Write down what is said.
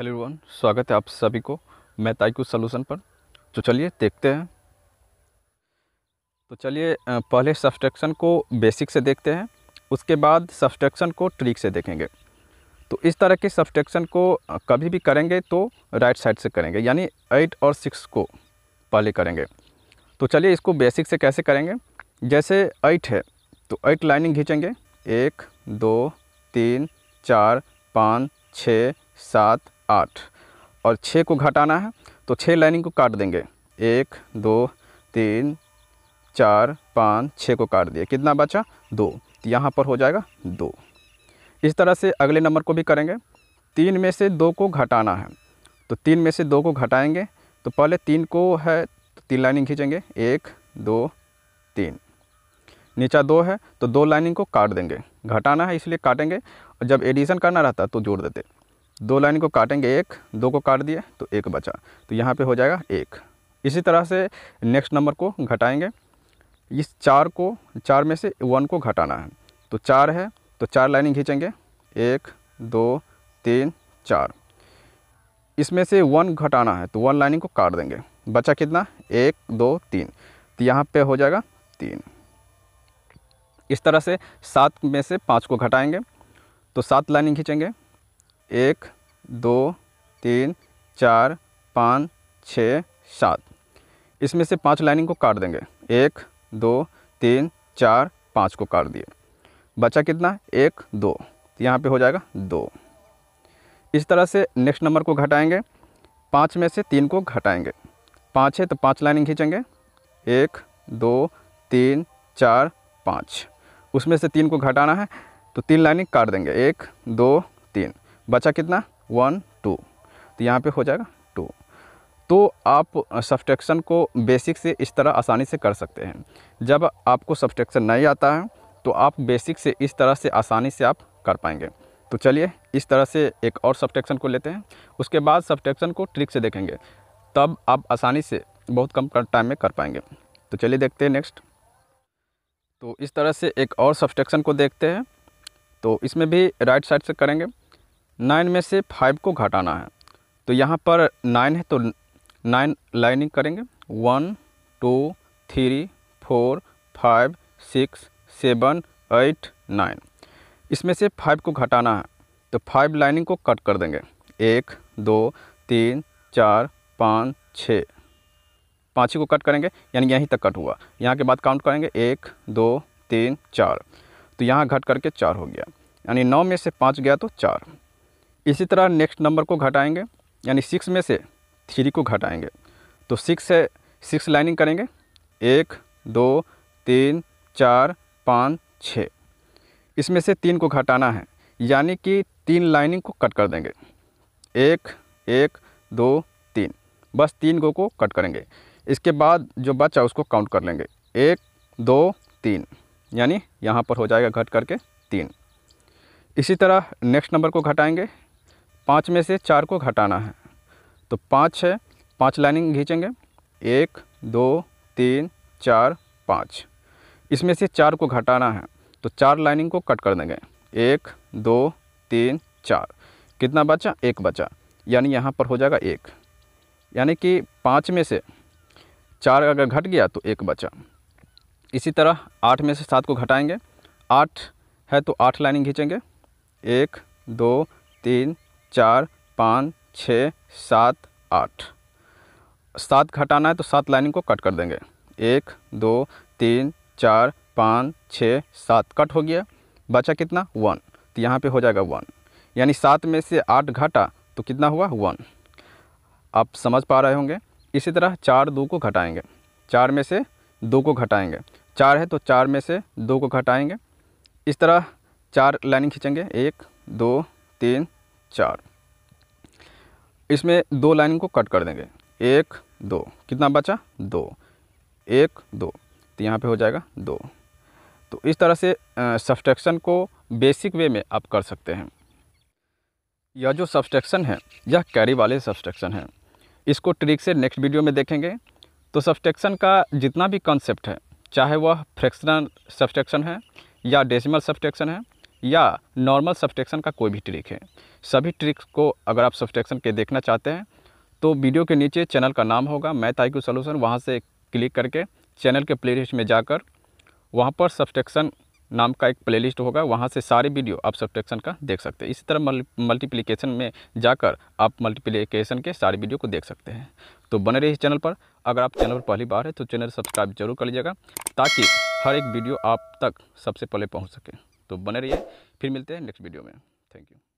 hello everyone स्वागत है आप सभी को मैं ताइकू सोल्यूशन पर तो चलिए देखते हैं तो चलिए पहले सब्सट्रैक्शन को बेसिक से देखते हैं उसके बाद सब्सट्रैक्शन को ट्रिक से देखेंगे तो इस तरह के सब्सट्रैक्शन को कभी भी करेंगे तो राइट साइड से करेंगे यानी एट और सिक्स को पहले करेंगे तो चलिए इसको बेसिक से कैसे करेंगे जैसे एट है तो एट लाइनिंग खींचेंगे एक दो तीन चार पाँच छः सात आठ और छः को घटाना है तो छः लाइनिंग को काट देंगे एक दो तीन चार पाँच छः को काट दिया कितना बचा दो तो यहाँ पर हो जाएगा दो इस तरह से अगले नंबर को भी करेंगे तीन में से दो को घटाना है तो तीन में से दो को घटाएंगे तो पहले तीन को है तो तीन लाइनिंग खींचेंगे एक दो तीन नीचा दो है तो दो लाइनिंग को काट देंगे घटाना है इसलिए काटेंगे और जब एडिशन करना रहता तो जोड़ देते दो लाइन को काटेंगे एक दो को काट दिए तो एक बचा तो यहाँ पे हो जाएगा एक इसी तरह से नेक्स्ट नंबर को घटाएंगे इस चार को चार में से वन को घटाना है तो चार है तो चार लाइनिंग खींचेंगे एक दो तीन चार इसमें से वन घटाना है तो वन लाइनिंग को काट देंगे बचा कितना एक दो तीन तो यहाँ पे हो जाएगा तीन इस तरह से सात में से पाँच को घटाएंगे तो सात लाइनिंग खींचेंगे एक दो तीन चार पाँच छः सात इसमें से पांच लाइनिंग को काट देंगे एक दो तीन चार पाँच को काट दिए बचा कितना एक दो तो यहाँ पे हो जाएगा दो इस तरह से नेक्स्ट नंबर को घटाएंगे पाँच में से तीन को घटाएंगे पाँच है तो पाँच लाइनिंग खींचेंगे एक दो तीन चार पाँच उसमें से तीन को घटाना है तो तीन लाइनिंग काट देंगे एक दो तीन बचा कितना वन टू तो यहाँ पे हो जाएगा टू तो आप सब्सट्रैक्शन को बेसिक से इस तरह आसानी से कर सकते हैं जब आपको सब्सट्रैक्शन नहीं आता है तो आप बेसिक से इस तरह से आसानी से आप कर पाएंगे तो चलिए इस तरह से एक और सब्सट्रैक्शन को लेते हैं उसके बाद सब्सट्रैक्शन को ट्रिक से देखेंगे तब आप आसानी से बहुत कम टाइम में कर पाएंगे तो चलिए देखते हैं नेक्स्ट तो इस तरह से एक और सब्सट्रैक्शन को देखते हैं तो इसमें भी राइट साइड से करेंगे नाइन में से फाइव को घटाना है तो यहाँ पर नाइन है तो नाइन लाइनिंग करेंगे one two three four five six seven eight nine इसमें से फाइव को घटाना है तो फाइव लाइनिंग को कट कर देंगे एक दो तीन चार पाँच छः पाँच ही को कट करेंगे यानी यहीं तक कट हुआ यहाँ के बाद काउंट करेंगे एक दो तीन चार तो यहाँ घट करके चार हो गया यानी नौ में से पाँच गया तो चार इसी तरह नेक्स्ट नंबर को घटाएंगे यानी सिक्स में से थ्री को घटाएंगे तो सिक्स से सिक्स लाइनिंग करेंगे एक दो तीन चार पाँच छ इसमें से तीन को घटाना है यानी कि तीन लाइनिंग को कट कर देंगे एक एक दो तीन बस तीन गो को कट करेंगे इसके बाद जो बचा उसको काउंट कर लेंगे एक दो तीन यानी यहाँ पर हो जाएगा घट करके तीन इसी तरह नेक्स्ट नंबर को घटाएंगे पाँच में से चार को घटाना है तो पाँच है पाँच लाइनिंग खींचेंगे एक दो तीन चार पाँच इसमें से चार को घटाना है तो चार लाइनिंग को कट कर देंगे एक दो तीन चार कितना बचा एक बचा यानी यहाँ पर हो जाएगा एक यानी कि पाँच में से चार अगर घट गया तो एक बचा इसी तरह आठ में से सात को घटाएंगे आठ है तो आठ लाइनिंग खींचेंगे एक दो तीन चार पाँच छः सात आठ सात घटाना है तो सात लाइनिंग को कट कर देंगे एक दो तीन चार पाँच छः सात कट हो गया बचा कितना वन तो यहाँ पे हो जाएगा वन यानी सात में से आठ घटा तो कितना हुआ वन आप समझ पा रहे होंगे इसी तरह चार दो को घटाएंगे चार में से दो को घटाएंगे चार है तो चार में से दो को घटाएंगे इस तरह चार लाइनिंग खींचेंगे एक दो तीन चार इसमें दो लाइन को कट कर देंगे एक दो कितना बचा दो एक दो तो यहाँ पे हो जाएगा दो तो इस तरह से सब्सट्रैक्शन को बेसिक वे में आप कर सकते हैं यह जो सब्सट्रैक्शन है यह कैरी वाले सब्सट्रैक्शन है इसको ट्रिक से नेक्स्ट वीडियो में देखेंगे तो सब्सट्रैक्शन का जितना भी कॉन्सेप्ट है चाहे वह फ्रैक्शनल सब्सट्रैक्शन है या डेसिमल सब्सट्रैक्शन है या नॉर्मल सब्सट्रैक्शन का कोई भी ट्रिक है सभी ट्रिक्स को अगर आप सब्सट्रैक्शन के देखना चाहते हैं तो वीडियो के नीचे चैनल का नाम होगा मैथ आई क्यू सोल्यूशन वहाँ से क्लिक करके चैनल के प्लेलिस्ट में जाकर वहाँ पर सब्सट्रैक्शन नाम का एक प्लेलिस्ट होगा वहाँ से सारे वीडियो आप सब्सट्रैक्शन का देख सकते हैं इसी तरह मल्टीप्लिकेशन में जाकर आप मल्टीप्लिकेशन के सारे वीडियो को देख सकते हैं तो बने रहिए चैनल पर अगर आप चैनल पर पहली बार है तो चैनल सब्सक्राइब जरूर कर लीजिएगा ताकि हर एक वीडियो आप तक सबसे पहले पहुँच सके तो बने रहिए फिर मिलते हैं नेक्स्ट वीडियो में थैंक यू